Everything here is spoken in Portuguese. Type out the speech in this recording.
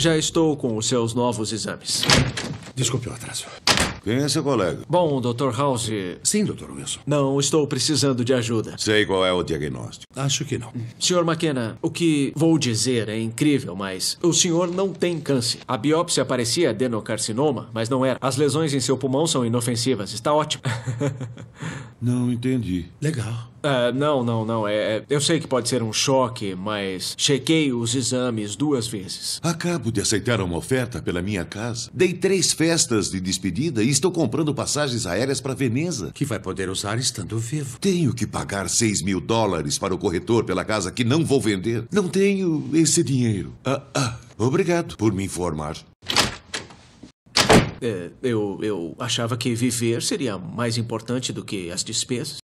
Já estou com os seus novos exames. Desculpe o atraso. Quem é seu colega? Bom, Dr. House. Sim, Dr. Wilson. Não, estou precisando de ajuda. Sei qual é o diagnóstico. Acho que não. Sr. McKenna, o que vou dizer é incrível, mas o senhor não tem câncer. A biópsia parecia adenocarcinoma, mas não era. As lesões em seu pulmão são inofensivas. Está ótimo. Não entendi. Legal. Uh, não, não, não. É, é, eu sei que pode ser um choque, mas chequei os exames duas vezes. Acabo de aceitar uma oferta pela minha casa. Dei três festas de despedida e estou comprando passagens aéreas para Veneza. Que vai poder usar estando vivo. Tenho que pagar seis mil dólares para o corretor pela casa que não vou vender. Não tenho esse dinheiro. Ah, ah. Obrigado por me informar. É, eu, eu achava que viver seria mais importante do que as despesas.